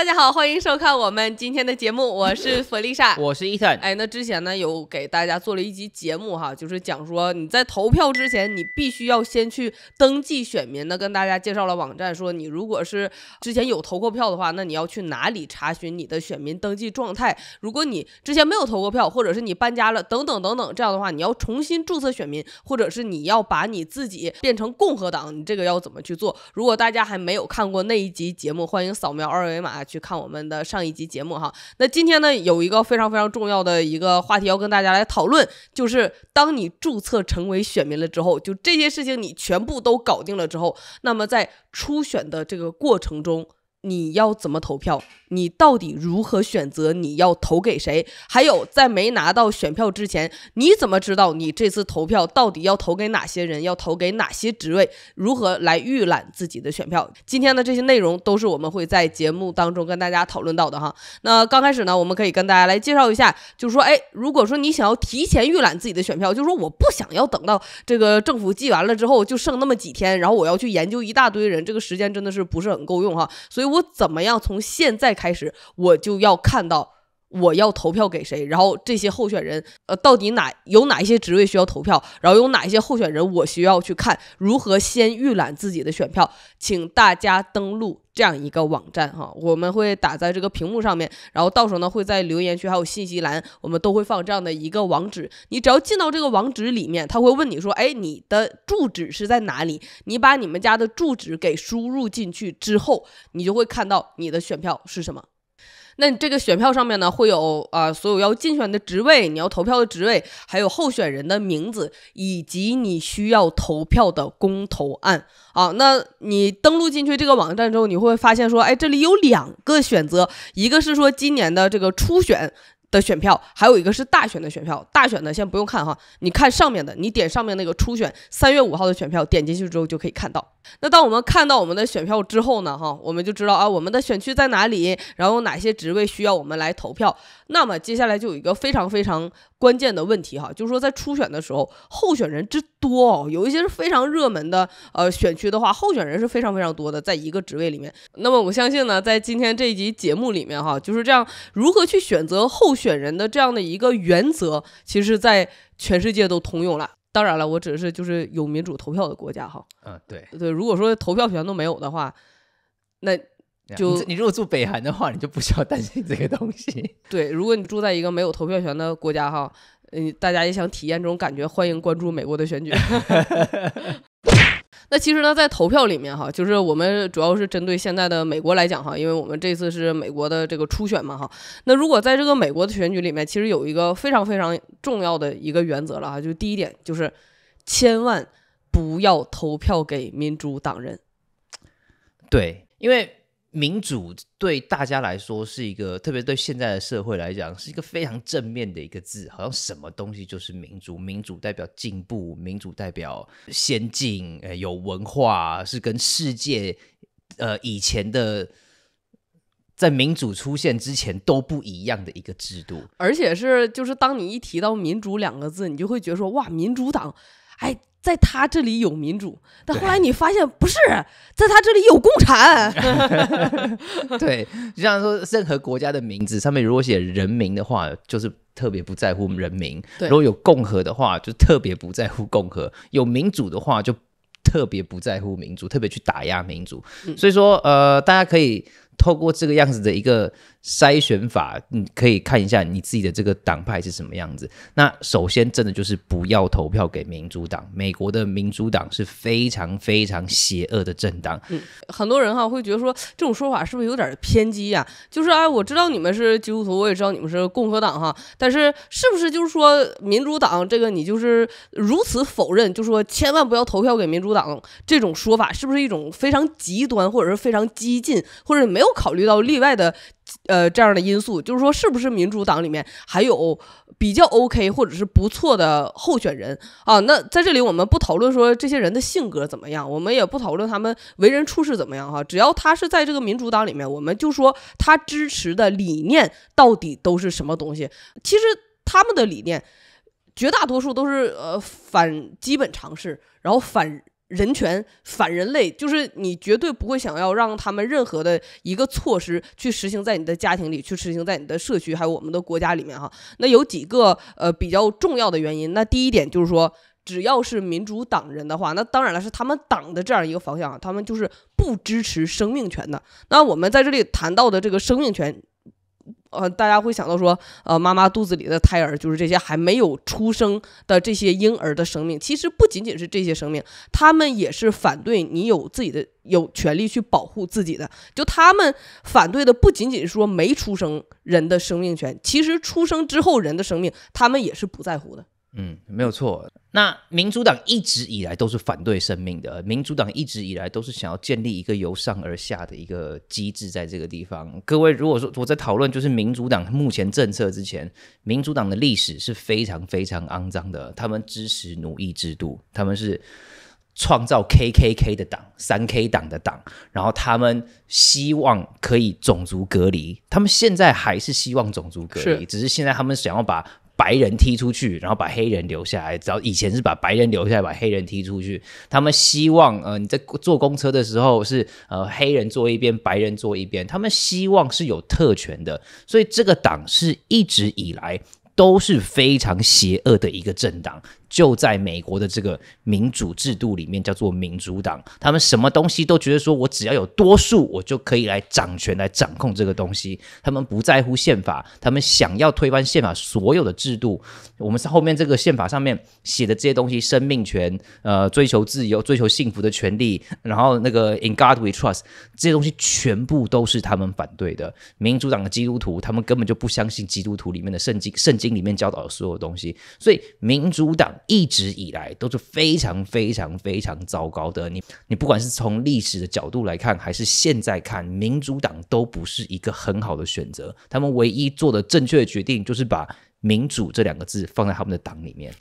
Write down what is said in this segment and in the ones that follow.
大家好，欢迎收看我们今天的节目，我是 弗丽莎，我是伊森。哎，那之前呢有给大家做了一期节目哈，就是讲说你在投票之前，你必须要先去登记选民那跟大家介绍了网站，说你如果是之前有投过票的话，那你要去哪里查询你的选民登记状态？如果你之前没有投过票，或者是你搬家了等等等等这样的话，你要重新注册选民，或者是你要把你自己变成共和党，你这个要怎么去做？如果大家还没有看过那一集节目，欢迎扫描二维码。去看我们的上一集节目哈，那今天呢有一个非常非常重要的一个话题要跟大家来讨论，就是当你注册成为选民了之后，就这些事情你全部都搞定了之后，那么在初选的这个过程中，你要怎么投票？你到底如何选择？你要投给谁？还有，在没拿到选票之前，你怎么知道你这次投票到底要投给哪些人？要投给哪些职位？如何来预览自己的选票？今天的这些内容都是我们会在节目当中跟大家讨论到的哈。那刚开始呢，我们可以跟大家来介绍一下，就是说，哎，如果说你想要提前预览自己的选票，就是说，我不想要等到这个政府寄完了之后，就剩那么几天，然后我要去研究一大堆人，这个时间真的是不是很够用哈。所以我怎么样从现在？开始，我就要看到我要投票给谁，然后这些候选人呃，到底哪有哪一些职位需要投票，然后有哪一些候选人我需要去看，如何先预览自己的选票，请大家登录。这样一个网站哈，我们会打在这个屏幕上面，然后到时候呢，会在留言区还有信息栏，我们都会放这样的一个网址。你只要进到这个网址里面，他会问你说：“哎，你的住址是在哪里？”你把你们家的住址给输入进去之后，你就会看到你的选票是什么。那你这个选票上面呢，会有啊所有要竞选的职位，你要投票的职位，还有候选人的名字，以及你需要投票的公投案啊。那你登录进去这个网站之后，你会发现说，哎，这里有两个选择，一个是说今年的这个初选的选票，还有一个是大选的选票。大选的先不用看哈，你看上面的，你点上面那个初选三月五号的选票，点进去之后就可以看到。那当我们看到我们的选票之后呢？哈，我们就知道啊，我们的选区在哪里，然后哪些职位需要我们来投票。那么接下来就有一个非常非常关键的问题哈，就是说在初选的时候，候选人之多哦，有一些是非常热门的呃选区的话，候选人是非常非常多的，在一个职位里面。那么我相信呢，在今天这一集节目里面哈，就是这样如何去选择候选人的这样的一个原则，其实在全世界都通用了。当然了，我只是就是有民主投票的国家哈。嗯，对对，如果说投票权都没有的话，那就你如果住北韩的话，你就不需要担心这个东西。对，如果你住在一个没有投票权的国家哈，嗯，大家也想体验这种感觉，欢迎关注美国的选举。那其实呢，在投票里面哈，就是我们主要是针对现在的美国来讲哈，因为我们这次是美国的这个初选嘛哈。那如果在这个美国的选举里面，其实有一个非常非常重要的一个原则了啊，就是第一点就是，千万不要投票给民主党人。对，因为。民主对大家来说是一个，特别对现在的社会来讲，是一个非常正面的一个字。好像什么东西就是民主，民主代表进步，民主代表先进，呃，有文化，是跟世界，呃，以前的在民主出现之前都不一样的一个制度。而且是，就是当你一提到民主两个字，你就会觉得说，哇，民主党，哎。在他这里有民主，但后来你发现不是在他这里有共产。对，就像说任何国家的名字上面如果写人民的话，就是特别不在乎人民；如果有共和的话，就特别不在乎共和；有民主的话，就特别不在乎民主，特别去打压民主。所以说，呃，大家可以透过这个样子的一个。筛选法，你可以看一下你自己的这个党派是什么样子。那首先，真的就是不要投票给民主党。美国的民主党是非常非常邪恶的政党。嗯，很多人哈会觉得说这种说法是不是有点偏激呀？就是哎，我知道你们是基督徒，我也知道你们是共和党哈，但是是不是就是说民主党这个你就是如此否认，就说千万不要投票给民主党这种说法，是不是一种非常极端或者是非常激进，或者没有考虑到例外的？呃，这样的因素就是说，是不是民主党里面还有比较 OK 或者是不错的候选人啊？那在这里我们不讨论说这些人的性格怎么样，我们也不讨论他们为人处事怎么样哈。只要他是在这个民主党里面，我们就说他支持的理念到底都是什么东西。其实他们的理念绝大多数都是呃反基本常识，然后反。人权反人类，就是你绝对不会想要让他们任何的一个措施去实行在你的家庭里，去实行在你的社区，还有我们的国家里面哈。那有几个呃比较重要的原因，那第一点就是说，只要是民主党人的话，那当然了是他们党的这样一个方向他们就是不支持生命权的。那我们在这里谈到的这个生命权。呃，大家会想到说，呃，妈妈肚子里的胎儿，就是这些还没有出生的这些婴儿的生命。其实不仅仅是这些生命，他们也是反对你有自己的有权利去保护自己的。就他们反对的不仅仅是说没出生人的生命权，其实出生之后人的生命，他们也是不在乎的。嗯，没有错。那民主党一直以来都是反对生命的。民主党一直以来都是想要建立一个由上而下的一个机制，在这个地方。各位如果说我在讨论就是民主党目前政策之前，民主党的历史是非常非常肮脏的。他们支持奴役制度，他们是创造 KKK 的党、三 K 党的党，然后他们希望可以种族隔离，他们现在还是希望种族隔离，只是现在他们想要把。白人踢出去，然后把黑人留下来。要以前是把白人留下来，把黑人踢出去。他们希望，呃，你在坐公车的时候是呃黑人坐一边，白人坐一边。他们希望是有特权的，所以这个党是一直以来都是非常邪恶的一个政党。就在美国的这个民主制度里面，叫做民主党。他们什么东西都觉得说，我只要有多数，我就可以来掌权、来掌控这个东西。他们不在乎宪法，他们想要推翻宪法所有的制度。我们是后面这个宪法上面写的这些东西：生命权、呃，追求自由、追求幸福的权利。然后那个 In God We Trust 这些东西，全部都是他们反对的。民主党的基督徒，他们根本就不相信基督徒里面的圣经，圣经里面教导的所有东西。所以民主党。一直以来都是非常非常非常糟糕的。你你不管是从历史的角度来看，还是现在看，民主党都不是一个很好的选择。他们唯一做的正确的决定就是把“民主”这两个字放在他们的党里面，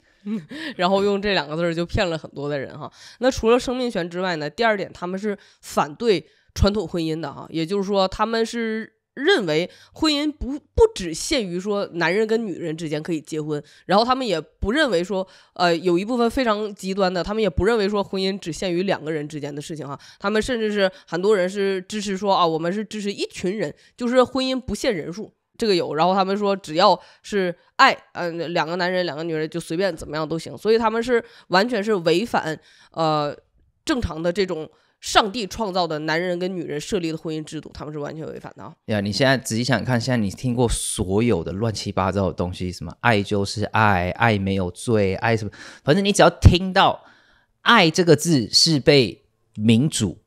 然后用这两个字就骗了很多的人哈。那除了生命权之外呢？第二点，他们是反对传统婚姻的哈，也就是说他们是。认为婚姻不不只限于说男人跟女人之间可以结婚，然后他们也不认为说，呃，有一部分非常极端的，他们也不认为说婚姻只限于两个人之间的事情哈。他们甚至是很多人是支持说啊，我们是支持一群人，就是婚姻不限人数，这个有。然后他们说只要是爱，嗯，两个男人两个女人就随便怎么样都行。所以他们是完全是违反呃正常的这种。上帝创造的男人跟女人设立的婚姻制度，他们是完全违反的啊！你现在仔细想看，现在你听过所有的乱七八糟的东西什么爱就是爱，爱没有罪，爱什么？反正你只要听到“爱”这个字，是被民主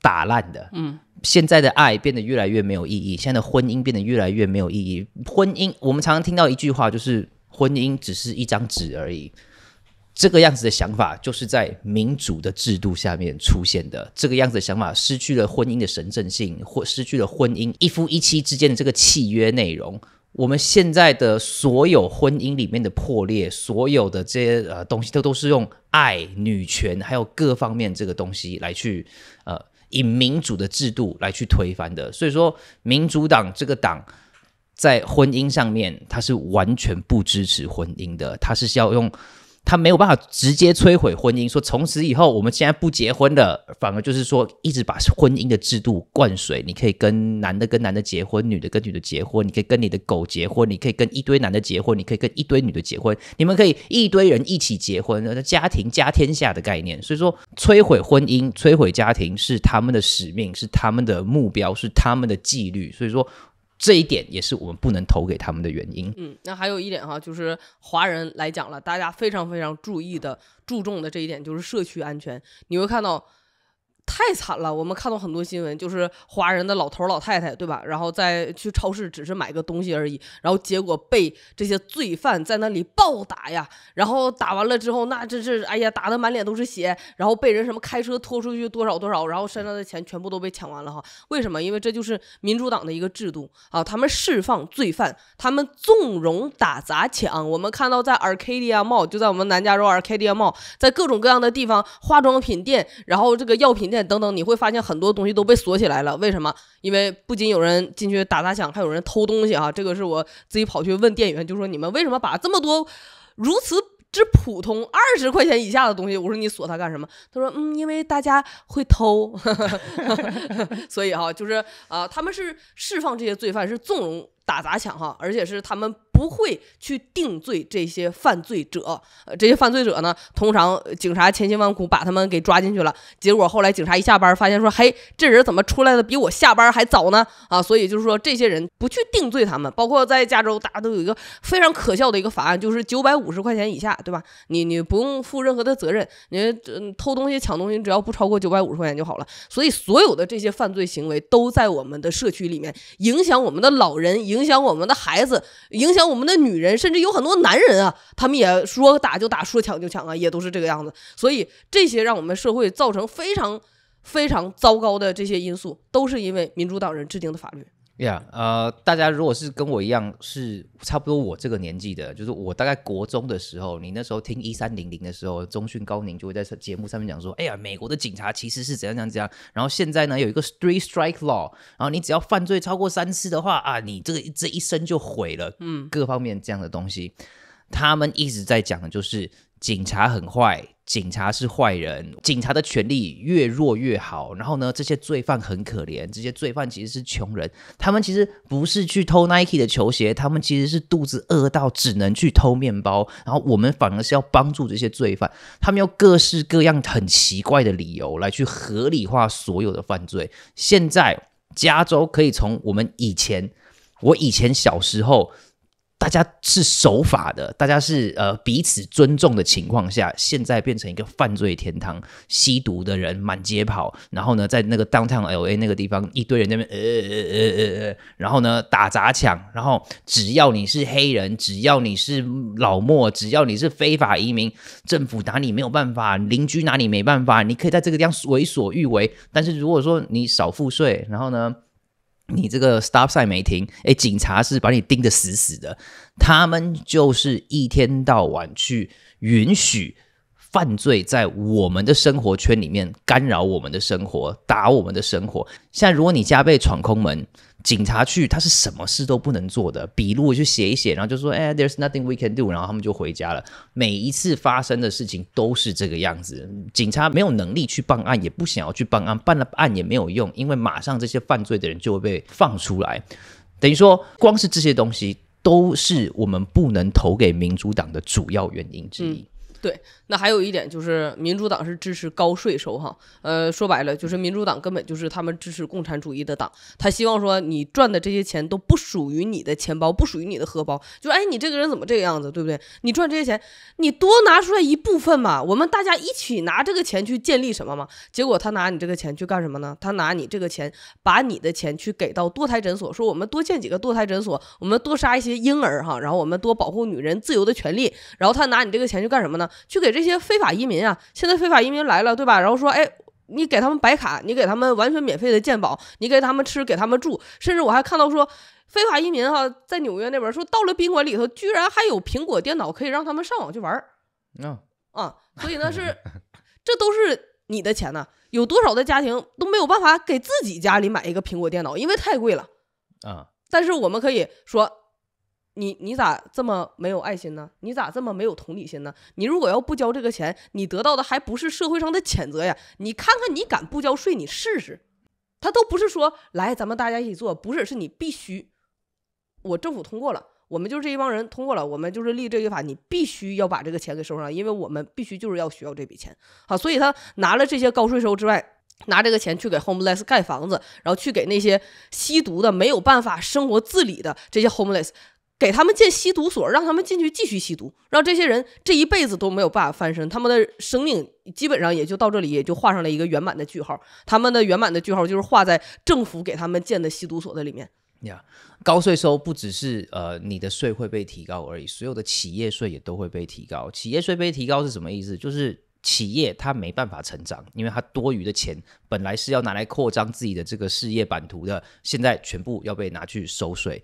打烂的。嗯，现在的爱变得越来越没有意义，现在的婚姻变得越来越没有意义。婚姻，我们常常听到一句话，就是婚姻只是一张纸而已。这个样子的想法，就是在民主的制度下面出现的。这个样子的想法，失去了婚姻的神圣性，或失去了婚姻一夫一妻之间的这个契约内容。我们现在的所有婚姻里面的破裂，所有的这些呃东西，都都是用爱、女权还有各方面这个东西来去呃，以民主的制度来去推翻的。所以说，民主党这个党在婚姻上面，它是完全不支持婚姻的，它是要用。他没有办法直接摧毁婚姻，说从此以后我们现在不结婚了，反而就是说一直把婚姻的制度灌水。你可以跟男的跟男的结婚，女的跟女的结婚，你可以跟你的狗结婚，你可以跟一堆男的结婚，你可以跟一堆女的结婚，你们可以一堆人一起结婚，家庭加天下的概念。所以说摧毁婚姻、摧毁家庭是他们的使命，是他们的目标，是他们的纪律。所以说。这一点也是我们不能投给他们的原因。嗯，那还有一点哈，就是华人来讲了，大家非常非常注意的、注重的这一点就是社区安全。你会看到。太惨了！我们看到很多新闻，就是华人的老头老太太，对吧？然后再去超市，只是买个东西而已，然后结果被这些罪犯在那里暴打呀！然后打完了之后，那真是哎呀，打的满脸都是血，然后被人什么开车拖出去多少多少，然后身上的钱全部都被抢完了哈！为什么？因为这就是民主党的一个制度啊！他们释放罪犯，他们纵容打砸抢。我们看到在 a r c a d y 啊茂，就在我们南加州 a r c a d y 啊茂，在各种各样的地方化妆品店，然后这个药品。等等，你会发现很多东西都被锁起来了。为什么？因为不仅有人进去打砸抢，还有人偷东西啊！这个是我自己跑去问店员，就说你们为什么把这么多如此之普通、二十块钱以下的东西，我说你锁它干什么？他说，嗯，因为大家会偷，所以哈，就是啊，他们是释放这些罪犯，是纵容打砸抢哈，而且是他们。不会去定罪这些犯罪者，这些犯罪者呢？通常警察千辛万苦把他们给抓进去了，结果后来警察一下班，发现说：“嘿，这人怎么出来的比我下班还早呢？”啊，所以就是说这些人不去定罪他们。包括在加州，大家都有一个非常可笑的一个法案，就是九百五十块钱以下，对吧？你你不用负任何的责任，你偷东西抢东西，只要不超过九百五十块钱就好了。所以所有的这些犯罪行为都在我们的社区里面，影响我们的老人，影响我们的孩子，影响。我们的女人，甚至有很多男人啊，他们也说打就打，说抢就抢啊，也都是这个样子。所以这些让我们社会造成非常非常糟糕的这些因素，都是因为民主党人制定的法律。呀，呃，大家如果是跟我一样是差不多我这个年纪的，就是我大概国中的时候，你那时候听一三零零的时候，中讯高宁就会在节目上面讲说，哎呀，美国的警察其实是怎样怎样怎样，然后现在呢有一个 Three Strike Law，然后你只要犯罪超过三次的话啊，你这个这一生就毁了，嗯，各方面这样的东西，他们一直在讲的就是。警察很坏，警察是坏人，警察的权力越弱越好。然后呢，这些罪犯很可怜，这些罪犯其实是穷人，他们其实不是去偷 Nike 的球鞋，他们其实是肚子饿到只能去偷面包。然后我们反而是要帮助这些罪犯，他们用各式各样很奇怪的理由来去合理化所有的犯罪。现在加州可以从我们以前，我以前小时候。大家是守法的，大家是呃彼此尊重的情况下，现在变成一个犯罪天堂，吸毒的人满街跑，然后呢，在那个 downtown L A 那个地方，一堆人那边呃呃呃呃，然后呢打砸抢，然后只要你是黑人，只要你是老莫，只要你是非法移民，政府拿你没有办法，邻居拿你没办法，你可以在这个地方为所欲为。但是如果说你少付税，然后呢？你这个 stop sign 没停，哎，警察是把你盯得死死的，他们就是一天到晚去允许。犯罪在我们的生活圈里面干扰我们的生活，打我们的生活。现在如果你家被闯空门，警察去他是什么事都不能做的，笔录去写一写，然后就说，哎，there's nothing we can do，然后他们就回家了。每一次发生的事情都是这个样子，警察没有能力去办案，也不想要去办案，办了案也没有用，因为马上这些犯罪的人就会被放出来。等于说，光是这些东西都是我们不能投给民主党的主要原因之一。对，那还有一点就是民主党是支持高税收哈，呃，说白了就是民主党根本就是他们支持共产主义的党，他希望说你赚的这些钱都不属于你的钱包，不属于你的荷包，就是哎，你这个人怎么这个样子，对不对？你赚这些钱，你多拿出来一部分嘛，我们大家一起拿这个钱去建立什么嘛？结果他拿你这个钱去干什么呢？他拿你这个钱把你的钱去给到堕胎诊所，说我们多建几个堕胎诊所，我们多杀一些婴儿哈，然后我们多保护女人自由的权利，然后他拿你这个钱去干什么呢？去给这些非法移民啊！现在非法移民来了，对吧？然后说，哎，你给他们白卡，你给他们完全免费的鉴宝，你给他们吃，给他们住，甚至我还看到说，非法移民哈，在纽约那边说到了宾馆里头，居然还有苹果电脑可以让他们上网去玩儿。啊啊！所以呢是，这都是你的钱呢。有多少的家庭都没有办法给自己家里买一个苹果电脑，因为太贵了。啊！但是我们可以说。你你咋这么没有爱心呢？你咋这么没有同理心呢？你如果要不交这个钱，你得到的还不是社会上的谴责呀？你看看，你敢不交税，你试试？他都不是说来，咱们大家一起做，不是，是你必须。我政府通过了，我们就是这一帮人通过了，我们就是立这个法，你必须要把这个钱给收上，因为我们必须就是要需要这笔钱。好，所以他拿了这些高税收之外，拿这个钱去给 homeless 盖房子，然后去给那些吸毒的没有办法生活自理的这些 homeless。给他们建吸毒所，让他们进去继续吸毒，让这些人这一辈子都没有办法翻身，他们的生命基本上也就到这里也就画上了一个圆满的句号。他们的圆满的句号就是画在政府给他们建的吸毒所的里面。呀，高税收不只是呃你的税会被提高而已，所有的企业税也都会被提高。企业税被提高是什么意思？就是企业它没办法成长，因为它多余的钱本来是要拿来扩张自己的这个事业版图的，现在全部要被拿去收税。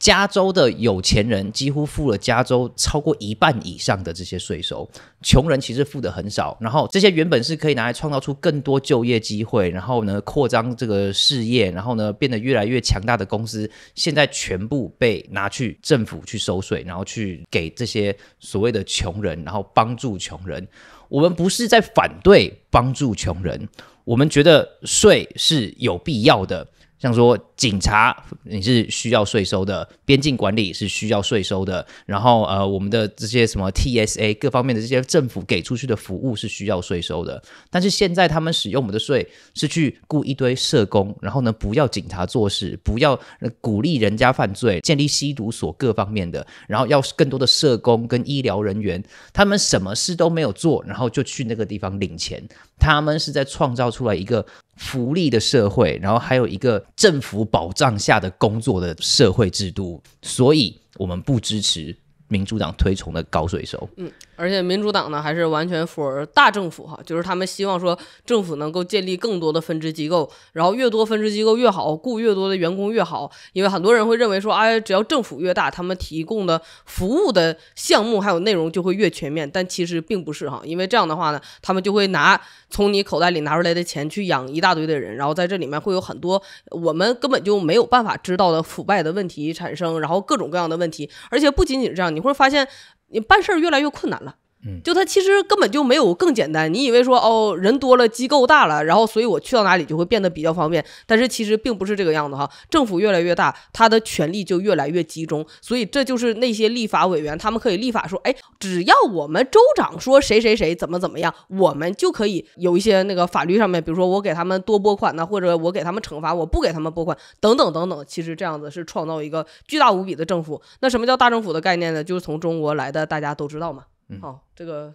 加州的有钱人几乎付了加州超过一半以上的这些税收，穷人其实付的很少。然后这些原本是可以拿来创造出更多就业机会，然后呢扩张这个事业，然后呢变得越来越强大的公司，现在全部被拿去政府去收税，然后去给这些所谓的穷人，然后帮助穷人。我们不是在反对帮助穷人，我们觉得税是有必要的。像说警察，你是需要税收的；边境管理是需要税收的。然后呃，我们的这些什么 TSA 各方面的这些政府给出去的服务是需要税收的。但是现在他们使用我们的税是去雇一堆社工，然后呢不要警察做事，不要鼓励人家犯罪，建立吸毒所各方面的，然后要更多的社工跟医疗人员，他们什么事都没有做，然后就去那个地方领钱。他们是在创造出来一个。福利的社会，然后还有一个政府保障下的工作的社会制度，所以我们不支持民主党推崇的高税收。嗯。而且民主党呢，还是完全 for 大政府哈，就是他们希望说政府能够建立更多的分支机构，然后越多分支机构越好，雇越多的员工越好。因为很多人会认为说，哎，只要政府越大，他们提供的服务的项目还有内容就会越全面。但其实并不是哈，因为这样的话呢，他们就会拿从你口袋里拿出来的钱去养一大堆的人，然后在这里面会有很多我们根本就没有办法知道的腐败的问题产生，然后各种各样的问题。而且不仅仅是这样，你会发现。你办事儿越来越困难了。就它其实根本就没有更简单。你以为说哦，人多了机构大了，然后所以我去到哪里就会变得比较方便。但是其实并不是这个样子哈。政府越来越大，它的权力就越来越集中。所以这就是那些立法委员，他们可以立法说，哎，只要我们州长说谁谁谁怎么怎么样，我们就可以有一些那个法律上面，比如说我给他们多拨款呢，或者我给他们惩罚，我不给他们拨款等等等等。其实这样子是创造一个巨大无比的政府。那什么叫大政府的概念呢？就是从中国来的，大家都知道嘛。好，这个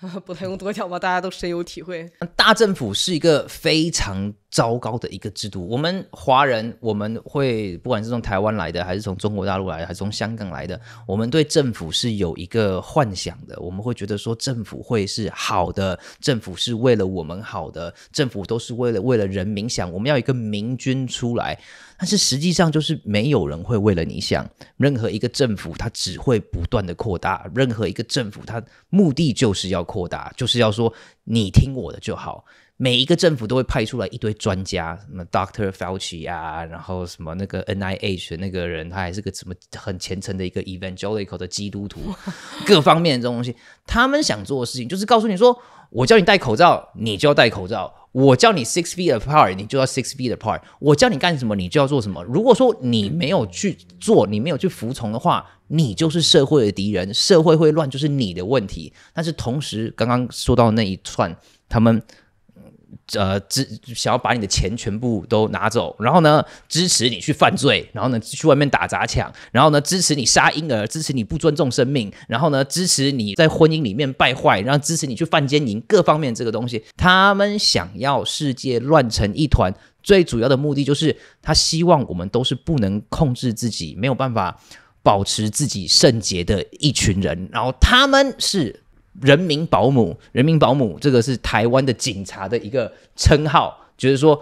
不太用多讲吧，大家都深有体会。大政府是一个非常糟糕的一个制度。我们华人，我们会不管是从台湾来的，还是从中国大陆来，还是从香港来的，我们对政府是有一个幻想的。我们会觉得说，政府会是好的，政府是为了我们好的，政府都是为了为了人民想。我们要一个明君出来。但是实际上就是没有人会为了你想，任何一个政府它只会不断的扩大，任何一个政府它目的就是要扩大，就是要说你听我的就好。每一个政府都会派出来一堆专家，什么 Doctor Fauci 啊，然后什么那个 NIH 的那个人，他还是个什么很虔诚的一个 Evangelical 的基督徒，各方面这种东西，他们想做的事情就是告诉你说，我叫你戴口罩，你就要戴口罩。我叫你 six feet apart，你就要 six feet apart。我叫你干什么，你就要做什么。如果说你没有去做，你没有去服从的话，你就是社会的敌人，社会会乱就是你的问题。但是同时，刚刚说到那一串，他们。呃，支想要把你的钱全部都拿走，然后呢，支持你去犯罪，然后呢，去外面打砸抢，然后呢，支持你杀婴儿，支持你不尊重生命，然后呢，支持你在婚姻里面败坏，然后支持你去犯奸淫，各方面这个东西，他们想要世界乱成一团，最主要的目的就是他希望我们都是不能控制自己，没有办法保持自己圣洁的一群人，然后他们是。人民保姆，人民保姆，这个是台湾的警察的一个称号，就是说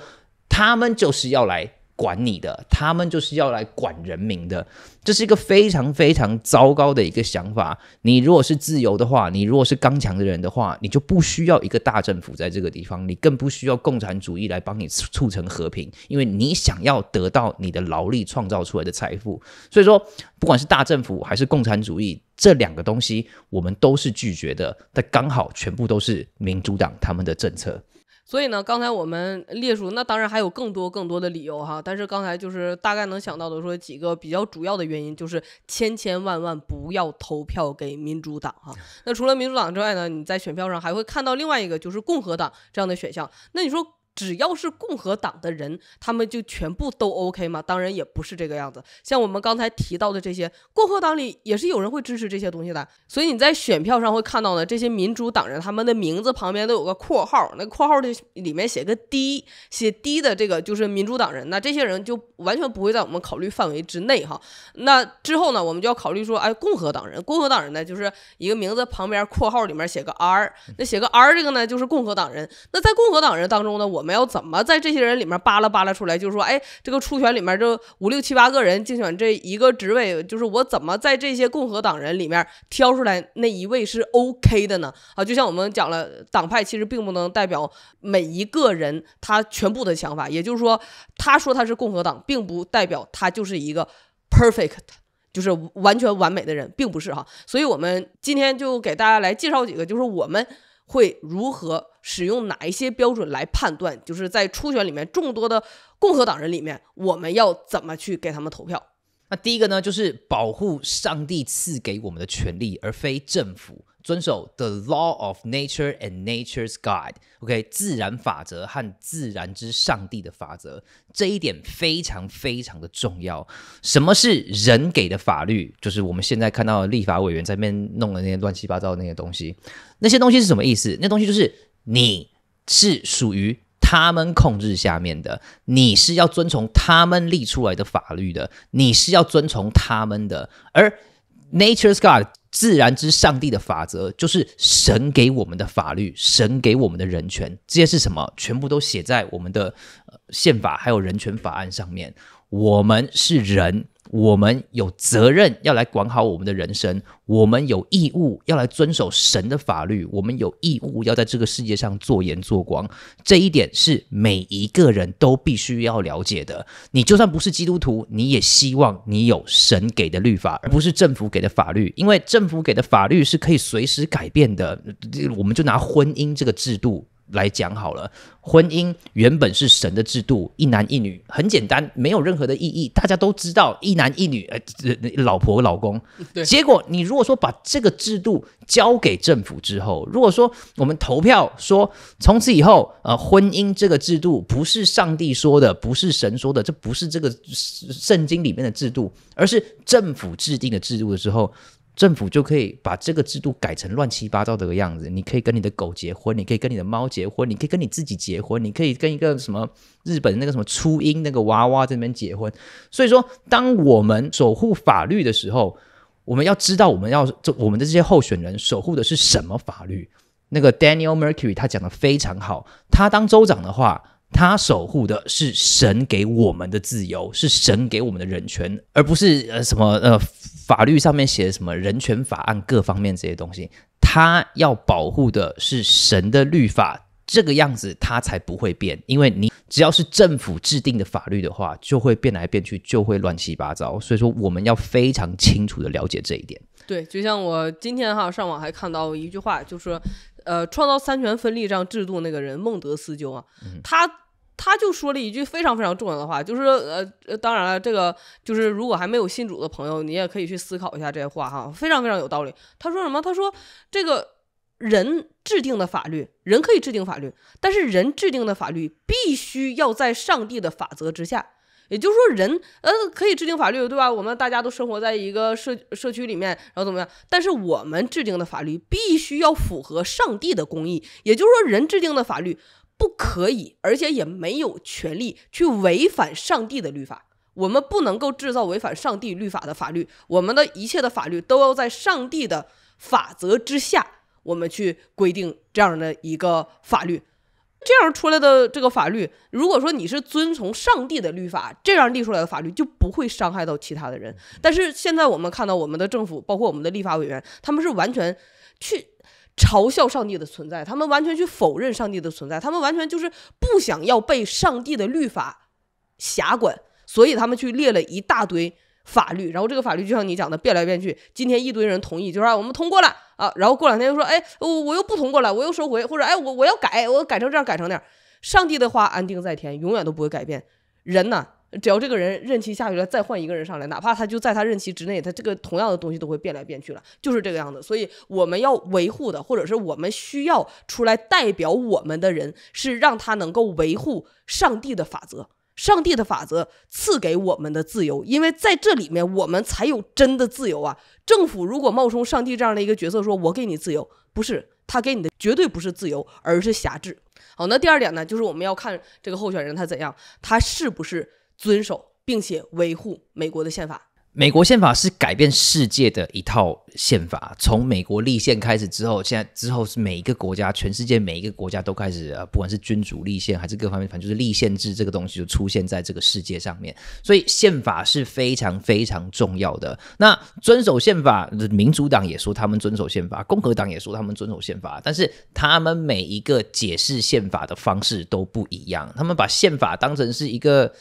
他们就是要来。管你的，他们就是要来管人民的。这是一个非常非常糟糕的一个想法。你如果是自由的话，你如果是刚强的人的话，你就不需要一个大政府在这个地方，你更不需要共产主义来帮你促成和平，因为你想要得到你的劳力创造出来的财富。所以说，不管是大政府还是共产主义这两个东西，我们都是拒绝的。但刚好全部都是民主党他们的政策。所以呢，刚才我们列出，那当然还有更多更多的理由哈。但是刚才就是大概能想到的，说几个比较主要的原因，就是千千万万不要投票给民主党哈。那除了民主党之外呢，你在选票上还会看到另外一个，就是共和党这样的选项。那你说？只要是共和党的人，他们就全部都 OK 吗？当然也不是这个样子。像我们刚才提到的这些共和党里，也是有人会支持这些东西的。所以你在选票上会看到呢，这些民主党人他们的名字旁边都有个括号，那括号的里面写个 D，写 D 的这个就是民主党人。那这些人就完全不会在我们考虑范围之内哈。那之后呢，我们就要考虑说，哎，共和党人，共和党人呢就是一个名字旁边括号里面写个 R，那写个 R 这个呢就是共和党人。那在共和党人当中呢，我。我们要怎么在这些人里面扒拉扒拉出来？就是说，哎，这个初选里面这五六七八个人竞选这一个职位，就是我怎么在这些共和党人里面挑出来那一位是 OK 的呢？啊，就像我们讲了，党派其实并不能代表每一个人他全部的想法，也就是说，他说他是共和党，并不代表他就是一个 perfect，就是完全完美的人，并不是哈。所以我们今天就给大家来介绍几个，就是我们。会如何使用哪一些标准来判断？就是在初选里面众多的共和党人里面，我们要怎么去给他们投票？那第一个呢，就是保护上帝赐给我们的权利，而非政府。遵守 the law of nature and nature's g o d OK，自然法则和自然之上帝的法则，这一点非常非常的重要。什么是人给的法律？就是我们现在看到立法委员在面弄的那些乱七八糟的那些东西。那些东西是什么意思？那东西就是你是属于他们控制下面的，你是要遵从他们立出来的法律的，你是要遵从他们的。而 nature's god。自然之上帝的法则，就是神给我们的法律，神给我们的人权，这些是什么？全部都写在我们的宪法还有人权法案上面。我们是人，我们有责任要来管好我们的人生，我们有义务要来遵守神的法律，我们有义务要在这个世界上做盐做光。这一点是每一个人都必须要了解的。你就算不是基督徒，你也希望你有神给的律法，而不是政府给的法律，因为政府给的法律是可以随时改变的。我们就拿婚姻这个制度。来讲好了，婚姻原本是神的制度，一男一女很简单，没有任何的意义。大家都知道，一男一女，呃，老婆老公。对。结果你如果说把这个制度交给政府之后，如果说我们投票说从此以后，呃，婚姻这个制度不是上帝说的，不是神说的，这不是这个圣经里面的制度，而是政府制定的制度的时候。政府就可以把这个制度改成乱七八糟的个样子。你可以跟你的狗结婚，你可以跟你的猫结婚，你可以跟你自己结婚，你可以跟一个什么日本那个什么初音那个娃娃这边结婚。所以说，当我们守护法律的时候，我们要知道我们要我们的这些候选人守护的是什么法律。那个 Daniel Mercury 他讲的非常好，他当州长的话，他守护的是神给我们的自由，是神给我们的人权，而不是呃什么呃。法律上面写的什么人权法案各方面这些东西，他要保护的是神的律法，这个样子他才不会变。因为你只要是政府制定的法律的话，就会变来变去，就会乱七八糟。所以说，我们要非常清楚的了解这一点。对，就像我今天哈上网还看到一句话，就是呃，创造三权分立这样制度那个人孟德斯鸠啊，他。他就说了一句非常非常重要的话，就是呃，当然了，这个就是如果还没有信主的朋友，你也可以去思考一下这些话哈，非常非常有道理。他说什么？他说这个人制定的法律，人可以制定法律，但是人制定的法律必须要在上帝的法则之下。也就是说，人呃可以制定法律，对吧？我们大家都生活在一个社社区里面，然后怎么样？但是我们制定的法律必须要符合上帝的公义。也就是说，人制定的法律。不可以，而且也没有权利去违反上帝的律法。我们不能够制造违反上帝律法的法律。我们的一切的法律都要在上帝的法则之下，我们去规定这样的一个法律。这样出来的这个法律，如果说你是遵从上帝的律法，这样立出来的法律就不会伤害到其他的人。但是现在我们看到，我们的政府包括我们的立法委员，他们是完全去。嘲笑上帝的存在，他们完全去否认上帝的存在，他们完全就是不想要被上帝的律法辖管，所以他们去列了一大堆法律，然后这个法律就像你讲的变来变去，今天一堆人同意就说我们通过了啊，然后过两天又说哎我我又不通过了，我又收回，或者哎我我要改，我改成这样改成那样，上帝的话安定在天，永远都不会改变，人呢？只要这个人任期下去了，再换一个人上来，哪怕他就在他任期之内，他这个同样的东西都会变来变去了，就是这个样子。所以我们要维护的，或者是我们需要出来代表我们的人，是让他能够维护上帝的法则，上帝的法则赐给我们的自由，因为在这里面我们才有真的自由啊。政府如果冒充上帝这样的一个角色，说我给你自由，不是他给你的，绝对不是自由，而是辖制。好，那第二点呢，就是我们要看这个候选人他怎样，他是不是。遵守并且维护美国的宪法。美国宪法是改变世界的一套宪法。从美国立宪开始之后，现在之后是每一个国家，全世界每一个国家都开始，不管是君主立宪还是各方面，反正就是立宪制这个东西就出现在这个世界上面。所以宪法是非常非常重要的。那遵守宪法，民主党也说他们遵守宪法，共和党也说他们遵守宪法，但是他们每一个解释宪法的方式都不一样。他们把宪法当成是一个。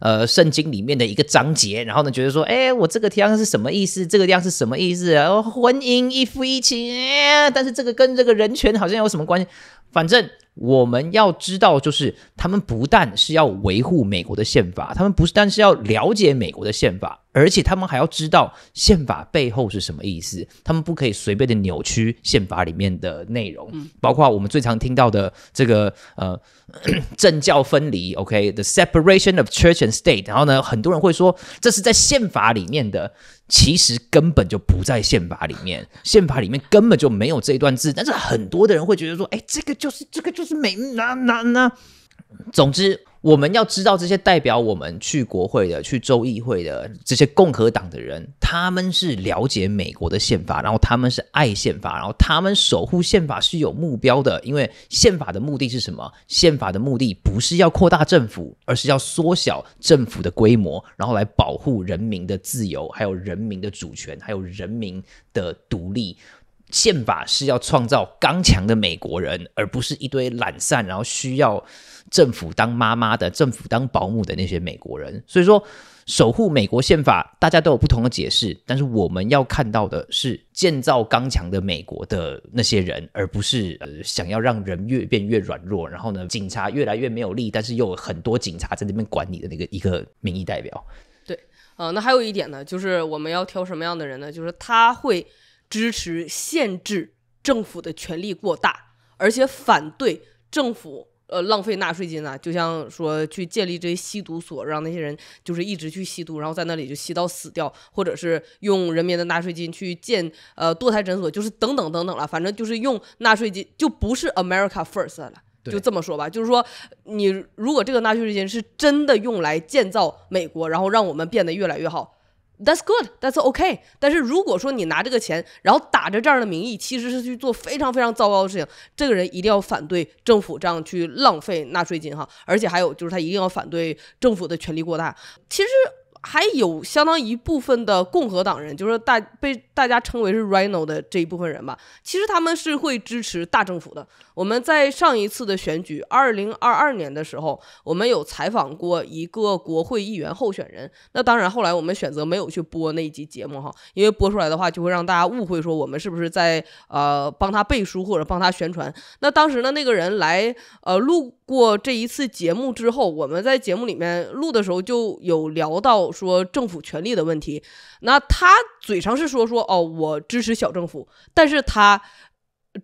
呃，圣经里面的一个章节，然后呢，觉得说，哎，我这个地方是什么意思？这个地方是什么意思后婚姻一夫一妻，但是这个跟这个人权好像有什么关系？反正我们要知道，就是他们不但是要维护美国的宪法，他们不是，但是要了解美国的宪法。而且他们还要知道宪法背后是什么意思，他们不可以随便的扭曲宪法里面的内容。包括我们最常听到的这个呃 政教分离，OK，the separation of church and state。然后呢，很多人会说这是在宪法里面的，其实根本就不在宪法里面，宪法里面根本就没有这一段字。但是很多的人会觉得说，哎，这个就是这个就是美，哪哪哪，总之。我们要知道，这些代表我们去国会的、去州议会的这些共和党的人，他们是了解美国的宪法，然后他们是爱宪法，然后他们守护宪法是有目标的。因为宪法的目的是什么？宪法的目的不是要扩大政府，而是要缩小政府的规模，然后来保护人民的自由，还有人民的主权，还有人民的独立。宪法是要创造刚强的美国人，而不是一堆懒散，然后需要。政府当妈妈的，政府当保姆的那些美国人，所以说守护美国宪法，大家都有不同的解释。但是我们要看到的是建造刚强的美国的那些人，而不是呃想要让人越变越软弱，然后呢，警察越来越没有力，但是又有很多警察在那边管理的那个一个民意代表。对，呃，那还有一点呢，就是我们要挑什么样的人呢？就是他会支持限制政府的权力过大，而且反对政府。呃，浪费纳税金啊？就像说去建立这些吸毒所，让那些人就是一直去吸毒，然后在那里就吸到死掉，或者是用人民的纳税金去建呃堕胎诊所，就是等等等等了，反正就是用纳税金就不是 America First 了，就这么说吧，就是说你如果这个纳税金是真的用来建造美国，然后让我们变得越来越好。That's good, that's okay。但是如果说你拿这个钱，然后打着这样的名义，其实是去做非常非常糟糕的事情，这个人一定要反对政府这样去浪费纳税金哈。而且还有就是他一定要反对政府的权力过大。其实。还有相当一部分的共和党人，就是大被大家称为是 “rino” 的这一部分人吧，其实他们是会支持大政府的。我们在上一次的选举，二零二二年的时候，我们有采访过一个国会议员候选人。那当然，后来我们选择没有去播那一集节目哈，因为播出来的话就会让大家误会说我们是不是在呃帮他背书或者帮他宣传。那当时呢，那个人来呃录。过这一次节目之后，我们在节目里面录的时候就有聊到说政府权力的问题。那他嘴上是说说哦，我支持小政府，但是他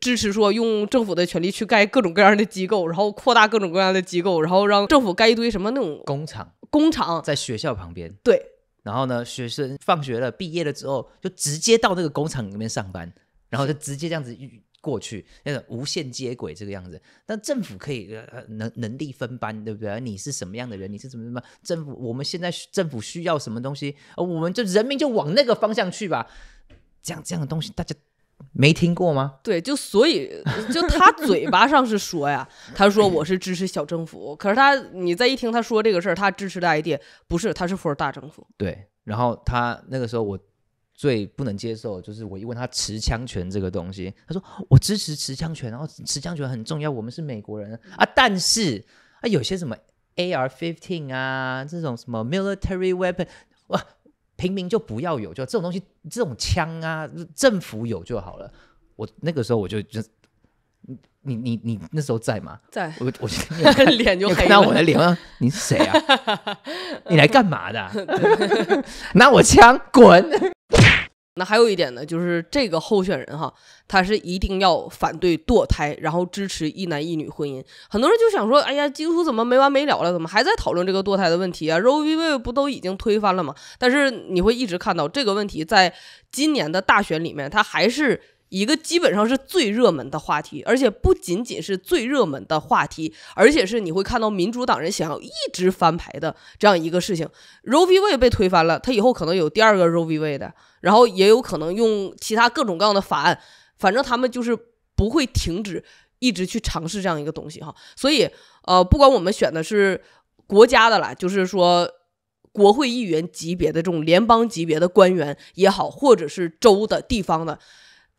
支持说用政府的权力去盖各种各样的机构，然后扩大各种各样的机构，然后让政府盖一堆什么那种工厂，工厂在学校旁边。对，然后呢，学生放学了、毕业了之后，就直接到那个工厂里面上班，然后就直接这样子。过去那个无限接轨这个样子，但政府可以呃能能力分班，对不对？你是什么样的人，你是怎么怎么？政府我们现在政府需要什么东西，我们就人民就往那个方向去吧。讲这样的东西，大家没听过吗？对，就所以就他嘴巴上是说呀，他说我是支持小政府，可是他你再一听他说这个事儿，他支持的 ID e a 不是，他是 for 大政府。对，然后他那个时候我。最不能接受就是我一问他持枪权这个东西，他说我支持持枪权，然后持枪权很重要，我们是美国人啊。但是啊，有些什么 AR fifteen 啊，这种什么 military weapon 哇，平民就不要有，就这种东西，这种枪啊，政府有就好了。我那个时候我就就你你你你那时候在吗？在。我我 脸就看到我的脸了，你是谁啊？你来干嘛的？拿我枪滚！还有一点呢，就是这个候选人哈，他是一定要反对堕胎，然后支持一男一女婚姻。很多人就想说，哎呀，基督徒怎么没完没了了？怎么还在讨论这个堕胎的问题啊？Roe v. Wade 不都已经推翻了吗？但是你会一直看到这个问题，在今年的大选里面，他还是。一个基本上是最热门的话题，而且不仅仅是最热门的话题，而且是你会看到民主党人想要一直翻牌的这样一个事情。Roe v. w a d 被推翻了，他以后可能有第二个 Roe v. w a d 的，然后也有可能用其他各种各样的法案，反正他们就是不会停止一直去尝试这样一个东西哈。所以，呃，不管我们选的是国家的啦，就是说国会议员级别的这种联邦级别的官员也好，或者是州的地方的。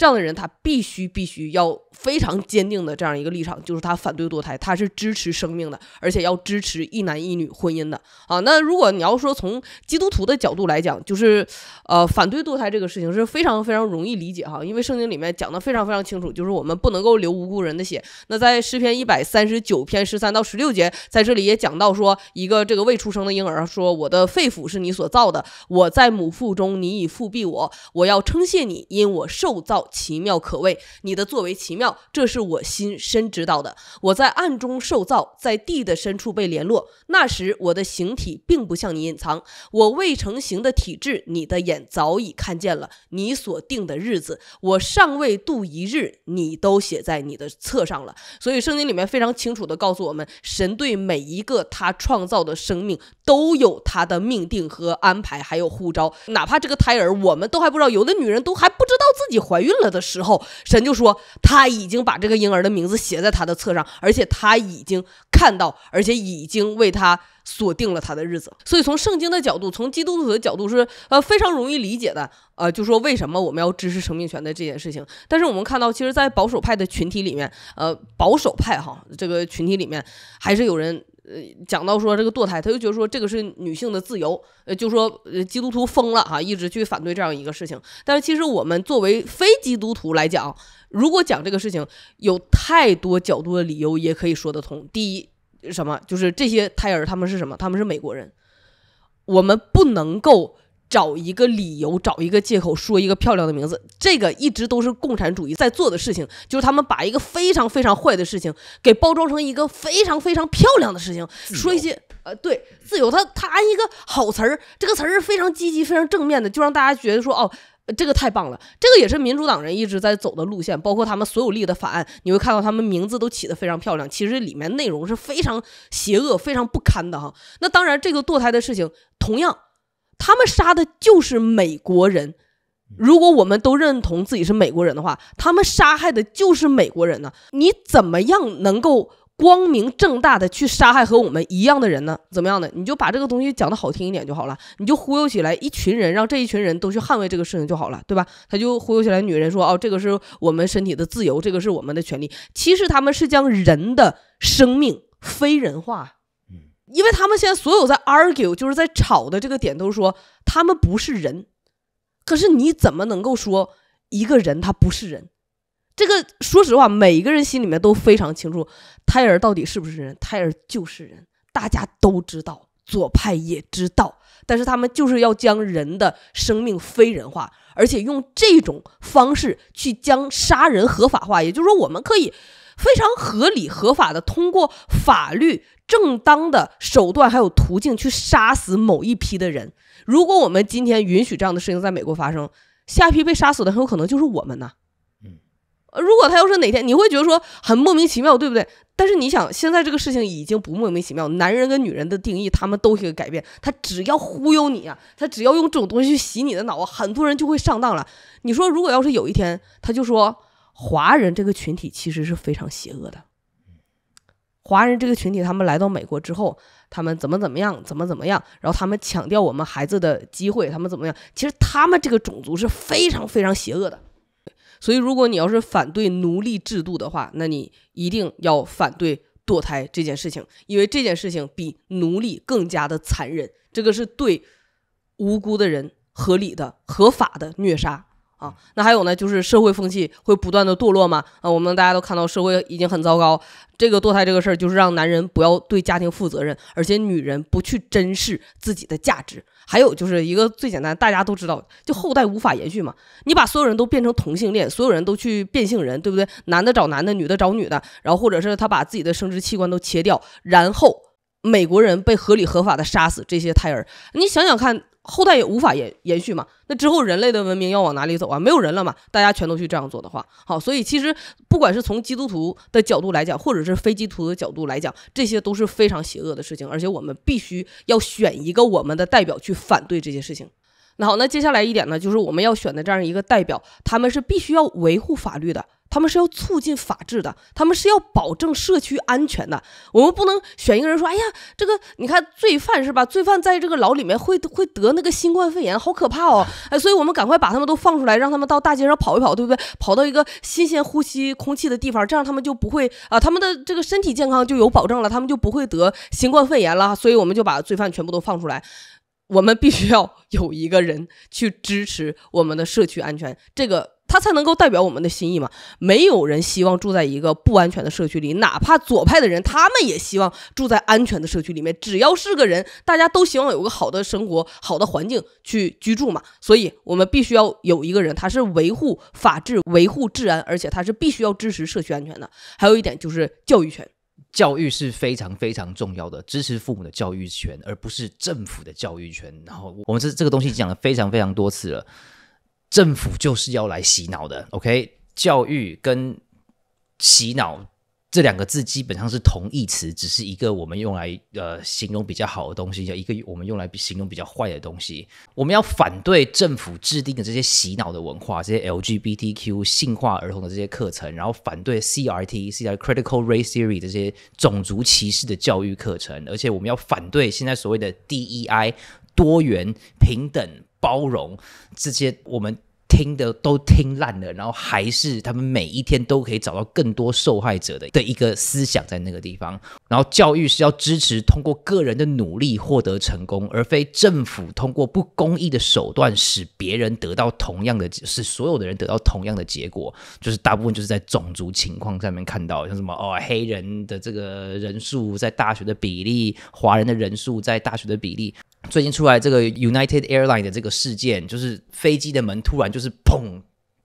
这样的人，他必须必须要非常坚定的这样一个立场，就是他反对堕胎，他是支持生命的，而且要支持一男一女婚姻的。啊，那如果你要说从基督徒的角度来讲，就是呃，反对堕胎这个事情是非常非常容易理解哈，因为圣经里面讲的非常非常清楚，就是我们不能够流无辜人的血。那在诗篇一百三十九篇十三到十六节，在这里也讲到说，一个这个未出生的婴儿说：“我的肺腑是你所造的，我在母腹中，你已复辟我，我要称谢你，因我受造。”奇妙可畏，你的作为奇妙，这是我心深知道的。我在暗中受造，在地的深处被联络。那时我的形体并不向你隐藏，我未成形的体质，你的眼早已看见了。你所定的日子，我尚未度一日，你都写在你的册上了。所以圣经里面非常清楚的告诉我们，神对每一个他创造的生命都有他的命定和安排，还有护招。哪怕这个胎儿，我们都还不知道，有的女人都还不知道自己怀孕。了的时候，神就说他已经把这个婴儿的名字写在他的册上，而且他已经看到，而且已经为他锁定了他的日子。所以从圣经的角度，从基督徒的角度是呃非常容易理解的。呃，就说为什么我们要支持生命权的这件事情。但是我们看到，其实，在保守派的群体里面，呃，保守派哈这个群体里面还是有人。呃，讲到说这个堕胎，他就觉得说这个是女性的自由，呃，就说呃基督徒疯了哈，一直去反对这样一个事情。但是其实我们作为非基督徒来讲，如果讲这个事情，有太多角度的理由也可以说得通。第一，什么就是这些胎儿他们是什么？他们是美国人，我们不能够。找一个理由，找一个借口，说一个漂亮的名字，这个一直都是共产主义在做的事情，就是他们把一个非常非常坏的事情给包装成一个非常非常漂亮的事情，说一些呃，对自由，他他安一个好词儿，这个词儿是非常积极、非常正面的，就让大家觉得说哦，这个太棒了。这个也是民主党人一直在走的路线，包括他们所有立的法案，你会看到他们名字都起得非常漂亮，其实里面内容是非常邪恶、非常不堪的哈。那当然，这个堕胎的事情同样。他们杀的就是美国人。如果我们都认同自己是美国人的话，他们杀害的就是美国人呢？你怎么样能够光明正大的去杀害和我们一样的人呢？怎么样的？你就把这个东西讲的好听一点就好了，你就忽悠起来一群人，让这一群人都去捍卫这个事情就好了，对吧？他就忽悠起来，女人说：“哦，这个是我们身体的自由，这个是我们的权利。”其实他们是将人的生命非人化。因为他们现在所有在 argue，就是在吵的这个点，都说他们不是人。可是你怎么能够说一个人他不是人？这个说实话，每一个人心里面都非常清楚，胎儿到底是不是人？胎儿就是人，大家都知道，左派也知道。但是他们就是要将人的生命非人化，而且用这种方式去将杀人合法化。也就是说，我们可以非常合理、合法的通过法律。正当的手段还有途径去杀死某一批的人，如果我们今天允许这样的事情在美国发生，下批被杀死的很有可能就是我们呐。嗯，如果他要是哪天，你会觉得说很莫名其妙，对不对？但是你想，现在这个事情已经不莫名其妙。男人跟女人的定义，他们都可以改变。他只要忽悠你啊，他只要用这种东西去洗你的脑啊，很多人就会上当了。你说，如果要是有一天，他就说华人这个群体其实是非常邪恶的。华人这个群体，他们来到美国之后，他们怎么怎么样，怎么怎么样，然后他们强调我们孩子的机会，他们怎么样？其实他们这个种族是非常非常邪恶的。所以，如果你要是反对奴隶制度的话，那你一定要反对堕胎这件事情，因为这件事情比奴隶更加的残忍，这个是对无辜的人合理的、合法的虐杀。啊，那还有呢，就是社会风气会不断的堕落嘛。啊，我们大家都看到社会已经很糟糕。这个堕胎这个事儿，就是让男人不要对家庭负责任，而且女人不去珍视自己的价值。还有就是一个最简单，大家都知道，就后代无法延续嘛。你把所有人都变成同性恋，所有人都去变性人，对不对？男的找男的，女的找女的，然后或者是他把自己的生殖器官都切掉，然后美国人被合理合法的杀死这些胎儿。你想想看。后代也无法延延续嘛？那之后人类的文明要往哪里走啊？没有人了嘛？大家全都去这样做的话，好，所以其实不管是从基督徒的角度来讲，或者是非基督徒的角度来讲，这些都是非常邪恶的事情。而且我们必须要选一个我们的代表去反对这些事情。那好，那接下来一点呢，就是我们要选的这样一个代表，他们是必须要维护法律的。他们是要促进法治的，他们是要保证社区安全的。我们不能选一个人说：“哎呀，这个你看，罪犯是吧？罪犯在这个牢里面会会得那个新冠肺炎，好可怕哦！哎，所以我们赶快把他们都放出来，让他们到大街上跑一跑，对不对？跑到一个新鲜呼吸空气的地方，这样他们就不会啊，他们的这个身体健康就有保证了，他们就不会得新冠肺炎了。所以我们就把罪犯全部都放出来。我们必须要有一个人去支持我们的社区安全，这个。他才能够代表我们的心意嘛？没有人希望住在一个不安全的社区里，哪怕左派的人，他们也希望住在安全的社区里面。只要是个人，大家都希望有个好的生活、好的环境去居住嘛。所以，我们必须要有一个人，他是维护法治、维护治安，而且他是必须要支持社区安全的。还有一点就是教育权，教育是非常非常重要的，支持父母的教育权，而不是政府的教育权。然后，我们这这个东西讲了非常非常多次了。政府就是要来洗脑的，OK？教育跟洗脑这两个字基本上是同义词，只是一个我们用来呃形容比较好的东西，一个我们用来形容比较坏的东西。我们要反对政府制定的这些洗脑的文化，这些 LGBTQ 性化儿童的这些课程，然后反对 CRT、C R Critical Race Theory 这些种族歧视的教育课程，而且我们要反对现在所谓的 DEI 多元平等包容这些我们。听的都听烂了，然后还是他们每一天都可以找到更多受害者的的一个思想在那个地方。然后教育是要支持通过个人的努力获得成功，而非政府通过不公义的手段使别人得到同样的，使所有的人得到同样的结果。就是大部分就是在种族情况下面看到，像什么哦，黑人的这个人数在大学的比例，华人的人数在大学的比例。最近出来这个 United a i r l i n e 的这个事件，就是飞机的门突然就是砰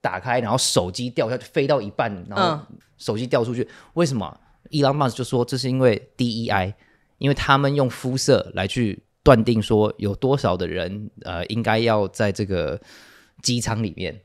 打开，然后手机掉下去飞到一半，然后手机掉出去。为什么？伊朗 m o s 就说这是因为 DEI，因为他们用肤色来去断定说有多少的人呃应该要在这个机舱里面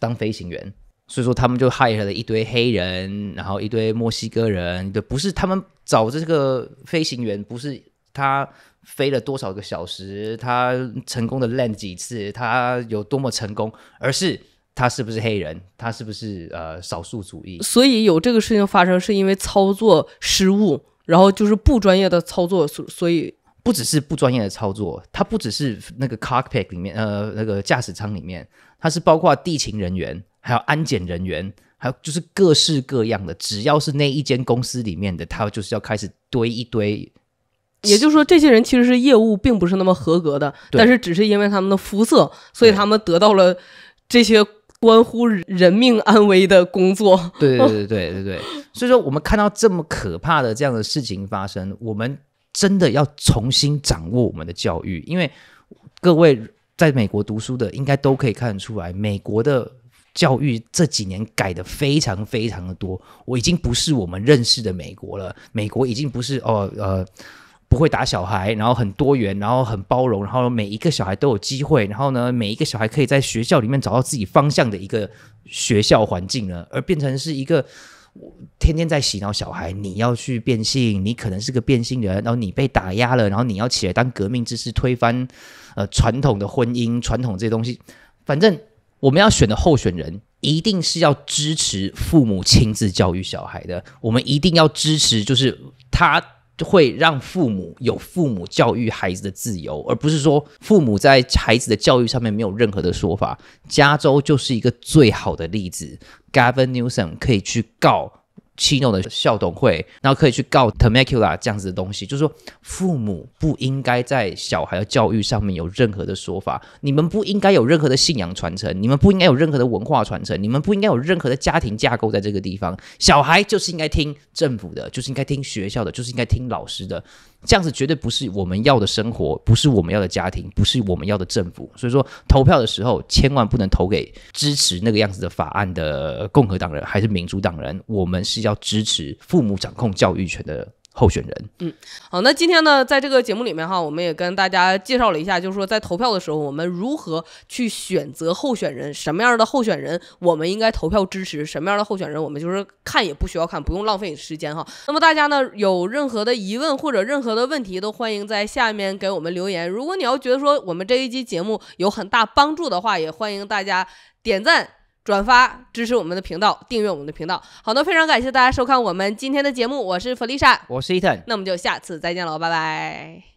当飞行员，所以说他们就害了一堆黑人，然后一堆墨西哥人。对，不是他们找这个飞行员，不是他。飞了多少个小时？他成功的 land 几次？他有多么成功？而是他是不是黑人？他是不是呃少数主义？所以有这个事情发生，是因为操作失误，然后就是不专业的操作，所所以不只是不专业的操作，它不只是那个 cockpit 里面呃那个驾驶舱里面，它是包括地勤人员，还有安检人员，还有就是各式各样的，只要是那一间公司里面的，它就是要开始堆一堆。也就是说，这些人其实是业务，并不是那么合格的。但是，只是因为他们的肤色，所以他们得到了这些关乎人命安危的工作。对对 对对对对。所以说，我们看到这么可怕的这样的事情发生，我们真的要重新掌握我们的教育。因为各位在美国读书的，应该都可以看得出来，美国的教育这几年改的非常非常的多。我已经不是我们认识的美国了，美国已经不是哦呃。不会打小孩，然后很多元，然后很包容，然后每一个小孩都有机会，然后呢，每一个小孩可以在学校里面找到自己方向的一个学校环境了，而变成是一个天天在洗脑小孩，你要去变性，你可能是个变性人，然后你被打压了，然后你要起来当革命知识，推翻呃传统的婚姻、传统这些东西。反正我们要选的候选人，一定是要支持父母亲自教育小孩的，我们一定要支持，就是他。会让父母有父母教育孩子的自由，而不是说父母在孩子的教育上面没有任何的说法。加州就是一个最好的例子，Gavin Newsom 可以去告。气怒的校董会，然后可以去告 Temecula 这样子的东西，就是说父母不应该在小孩的教育上面有任何的说法，你们不应该有任何的信仰传承，你们不应该有任何的文化传承，你们不应该有任何的家庭架构在这个地方，小孩就是应该听政府的，就是应该听学校的，就是应该听老师的。这样子绝对不是我们要的生活，不是我们要的家庭，不是我们要的政府。所以说，投票的时候千万不能投给支持那个样子的法案的共和党人，还是民主党人。我们是要支持父母掌控教育权的。候选人，嗯，好，那今天呢，在这个节目里面哈，我们也跟大家介绍了一下，就是说在投票的时候，我们如何去选择候选人，什么样的候选人我们应该投票支持，什么样的候选人我们就是看也不需要看，不用浪费时间哈。那么大家呢，有任何的疑问或者任何的问题，都欢迎在下面给我们留言。如果你要觉得说我们这一期节目有很大帮助的话，也欢迎大家点赞。转发支持我们的频道，订阅我们的频道。好的，非常感谢大家收看我们今天的节目，我是弗丽莎，我是伊藤，那我们就下次再见了，拜拜。